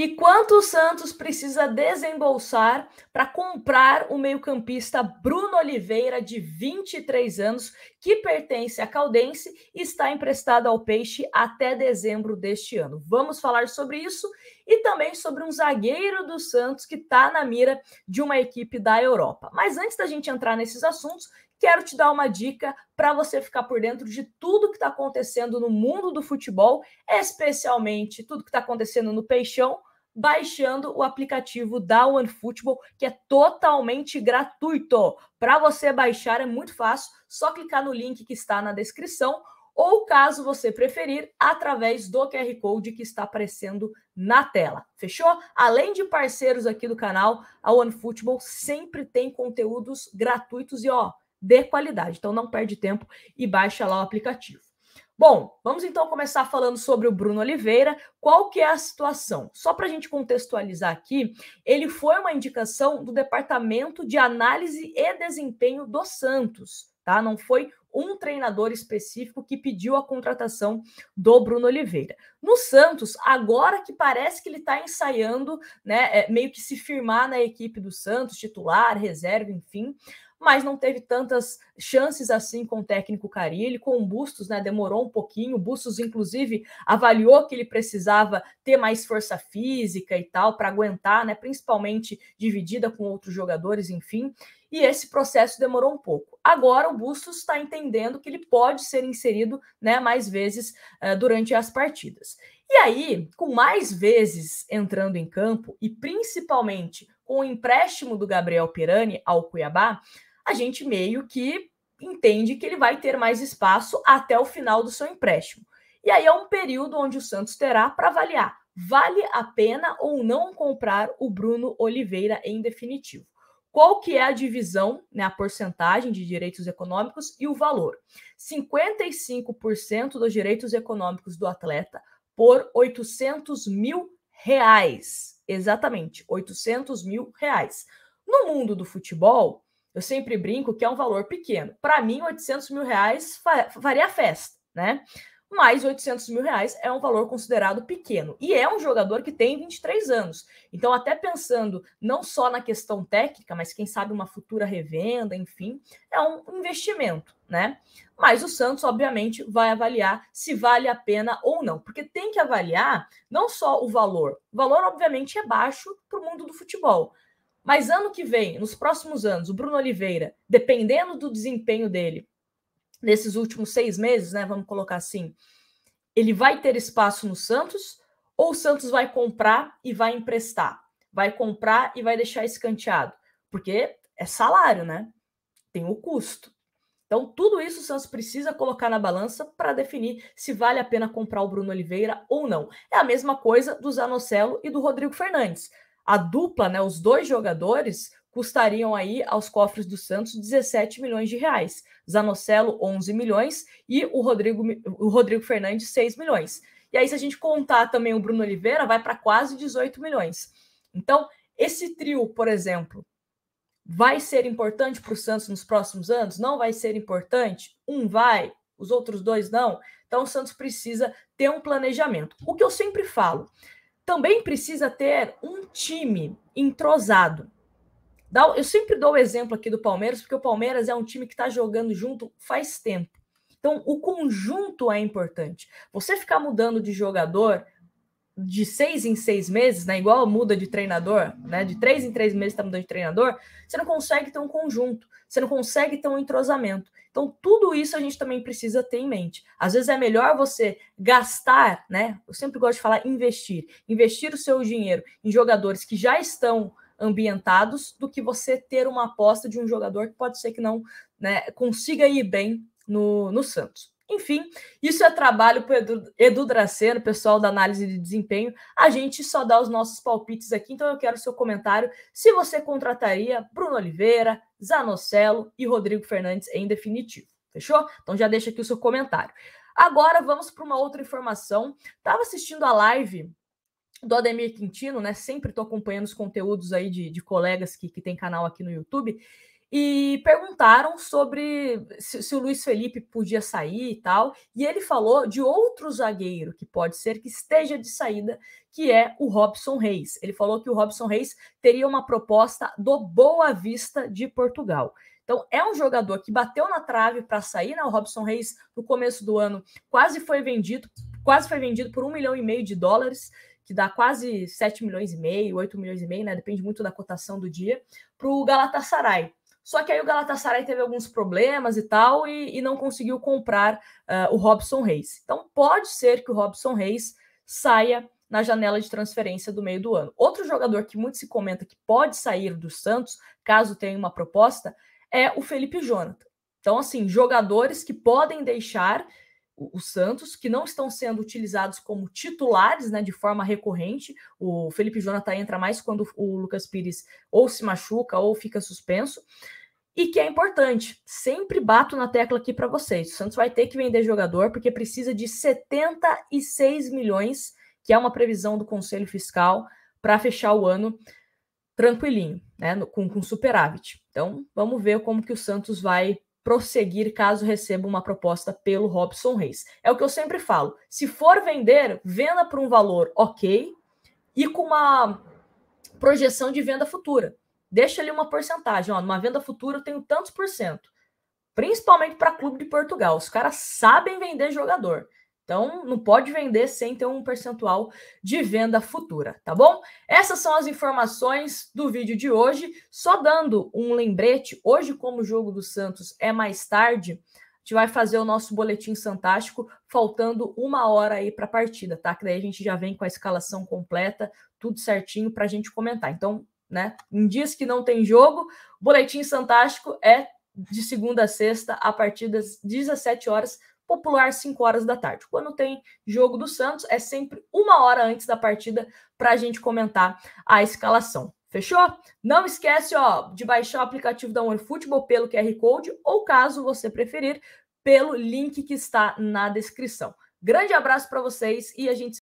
E quanto o Santos precisa desembolsar para comprar o meio-campista Bruno Oliveira, de 23 anos, que pertence à Caldense e está emprestado ao Peixe até dezembro deste ano? Vamos falar sobre isso e também sobre um zagueiro do Santos que está na mira de uma equipe da Europa. Mas antes da gente entrar nesses assuntos, quero te dar uma dica para você ficar por dentro de tudo que está acontecendo no mundo do futebol, especialmente tudo que está acontecendo no Peixão baixando o aplicativo da OneFootball, que é totalmente gratuito. Para você baixar é muito fácil, só clicar no link que está na descrição ou caso você preferir, através do QR Code que está aparecendo na tela. Fechou? Além de parceiros aqui do canal, a OneFootball sempre tem conteúdos gratuitos e ó, de qualidade. Então não perde tempo e baixa lá o aplicativo. Bom, vamos então começar falando sobre o Bruno Oliveira. Qual que é a situação? Só para a gente contextualizar aqui, ele foi uma indicação do Departamento de Análise e Desempenho do Santos, tá? Não foi um treinador específico que pediu a contratação do Bruno Oliveira. No Santos, agora que parece que ele está ensaiando, né, é, meio que se firmar na equipe do Santos, titular, reserva, enfim, mas não teve tantas chances assim com o técnico Carilli, com o Bustos, né? Demorou um pouquinho. O Bustos, inclusive, avaliou que ele precisava ter mais força física e tal para aguentar, né? Principalmente dividida com outros jogadores, enfim. E esse processo demorou um pouco. Agora o Bustos está entendendo que ele pode ser inserido né, mais vezes uh, durante as partidas. E aí, com mais vezes entrando em campo, e principalmente com o empréstimo do Gabriel Pirani ao Cuiabá, a gente meio que entende que ele vai ter mais espaço até o final do seu empréstimo. E aí é um período onde o Santos terá para avaliar vale a pena ou não comprar o Bruno Oliveira em definitivo. Qual que é a divisão, né, a porcentagem de direitos econômicos e o valor? 55% dos direitos econômicos do atleta por 800 mil reais. Exatamente, 800 mil reais. No mundo do futebol, eu sempre brinco que é um valor pequeno. Para mim, 800 mil reais faria a festa, né? Mas 800 mil reais é um valor considerado pequeno. E é um jogador que tem 23 anos. Então, até pensando não só na questão técnica, mas quem sabe uma futura revenda, enfim, é um investimento, né? Mas o Santos, obviamente, vai avaliar se vale a pena ou não. Porque tem que avaliar não só o valor. O valor, obviamente, é baixo para o mundo do futebol mas ano que vem, nos próximos anos, o Bruno Oliveira, dependendo do desempenho dele, nesses últimos seis meses, né? Vamos colocar assim, ele vai ter espaço no Santos ou o Santos vai comprar e vai emprestar? Vai comprar e vai deixar escanteado? Porque é salário, né? Tem o custo. Então, tudo isso o Santos precisa colocar na balança para definir se vale a pena comprar o Bruno Oliveira ou não. É a mesma coisa do Zanocelo e do Rodrigo Fernandes a dupla, né, os dois jogadores, custariam aí aos cofres do Santos 17 milhões de reais. Zanocelo, 11 milhões, e o Rodrigo, o Rodrigo Fernandes, 6 milhões. E aí, se a gente contar também o Bruno Oliveira, vai para quase 18 milhões. Então, esse trio, por exemplo, vai ser importante para o Santos nos próximos anos? Não vai ser importante? Um vai, os outros dois não. Então, o Santos precisa ter um planejamento. O que eu sempre falo também precisa ter um time entrosado. Eu sempre dou o exemplo aqui do Palmeiras, porque o Palmeiras é um time que está jogando junto faz tempo. Então, o conjunto é importante. Você ficar mudando de jogador de seis em seis meses, né? Igual muda de treinador, né? De três em três meses está mudando de treinador, você não consegue ter um conjunto, você não consegue ter um entrosamento. Então, tudo isso a gente também precisa ter em mente. Às vezes é melhor você gastar, né? Eu sempre gosto de falar investir. Investir o seu dinheiro em jogadores que já estão ambientados do que você ter uma aposta de um jogador que pode ser que não né, consiga ir bem no, no Santos. Enfim, isso é trabalho para Edu, Edu Draceno, pessoal da análise de desempenho. A gente só dá os nossos palpites aqui, então eu quero seu comentário se você contrataria Bruno Oliveira, Zanocelo e Rodrigo Fernandes em definitivo. Fechou? Então já deixa aqui o seu comentário. Agora vamos para uma outra informação. Estava assistindo a live do Ademir Quintino, né? Sempre estou acompanhando os conteúdos aí de, de colegas que, que tem canal aqui no YouTube e perguntaram sobre se, se, o Luiz Felipe podia sair e tal, e ele falou de outro zagueiro que pode ser que esteja de saída, que é o Robson Reis. Ele falou que o Robson Reis teria uma proposta do Boa Vista de Portugal. Então, é um jogador que bateu na trave para sair, né? O Robson Reis, no começo do ano, quase foi vendido, quase foi vendido por um milhão e meio de dólares, que dá quase 7 milhões e meio, 8 milhões e meio, né? Depende muito da cotação do dia, para o Galatasaray. Só que aí o Galatasaray teve alguns problemas e tal, e, e não conseguiu comprar uh, o Robson Reis. Então pode ser que o Robson Reis saia na janela de transferência do meio do ano. Outro jogador que muito se comenta que pode sair do Santos, caso tenha uma proposta, é o Felipe Jonathan. Então, assim, jogadores que podem deixar o Santos, que não estão sendo utilizados como titulares né, de forma recorrente. O Felipe Jonathan entra mais quando o Lucas Pires ou se machuca ou fica suspenso. E que é importante, sempre bato na tecla aqui para vocês. O Santos vai ter que vender jogador porque precisa de 76 milhões, que é uma previsão do Conselho Fiscal para fechar o ano tranquilinho, né, com, com superávit. Então, vamos ver como que o Santos vai prosseguir caso receba uma proposta pelo Robson Reis. É o que eu sempre falo. Se for vender, venda por um valor ok e com uma projeção de venda futura. Deixa ali uma porcentagem. Ó, numa venda futura eu tenho tantos por cento. Principalmente para clube de Portugal. Os caras sabem vender jogador. Então, não pode vender sem ter um percentual de venda futura, tá bom? Essas são as informações do vídeo de hoje. Só dando um lembrete, hoje, como o jogo do Santos é mais tarde, a gente vai fazer o nosso boletim fantástico, faltando uma hora aí para a partida, tá? Que daí a gente já vem com a escalação completa, tudo certinho para a gente comentar. Então, né? Em dias que não tem jogo, Boletim Fantástico é de segunda a sexta, a partir das 17 horas, popular 5 horas da tarde. Quando tem jogo do Santos, é sempre uma hora antes da partida para a gente comentar a escalação. Fechou? Não esquece ó, de baixar o aplicativo da OneFootball pelo QR Code ou, caso você preferir, pelo link que está na descrição. Grande abraço para vocês e a gente